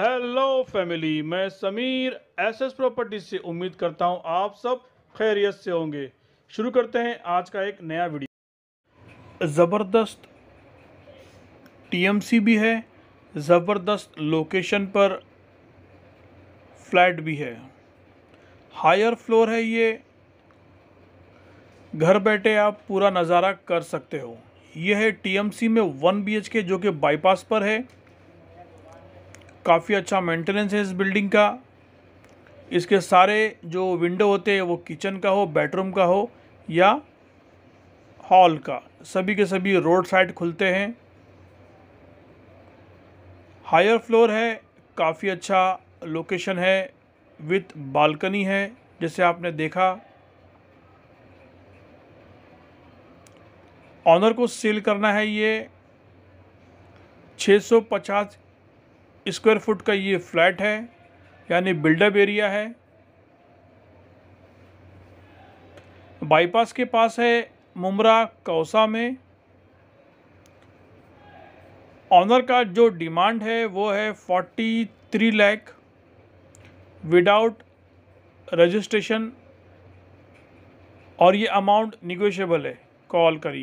hello family मैं Sameer SS property से उम्मीद करता हूं आप सब खैरियत से होंगे शुरू करते हैं आज का एक नया वीडियो ज़बरदस्त टीएमसी भी है ज़बरदस्त लोकेशन पर फ्लैट भी है हायर फ्लोर है ये घर बैठे आप पूरा नज़ारा कर सकते हो यह है टीएमसी में वन बीएचके जो कि बाईपास पर है काफ़ी अच्छा मेंटेनेंस है इस बिल्डिंग का इसके सारे जो विंडो होते हैं वो किचन का हो बेडरूम का हो या हॉल का सभी के सभी रोड साइड खुलते हैं हायर फ्लोर है काफ़ी अच्छा लोकेशन है विथ बालकनी है जैसे आपने देखा ऑनर को सेल करना है ये 650 स्क्वायर फुट का ये फ्लैट है यानी बिल्डअप एरिया है बाईपास के पास है मुमरा कौसा में ऑनर का जो डिमांड है वो है forty three lakh without registration और ये अमाउंट निगोशियबल है कॉल करिए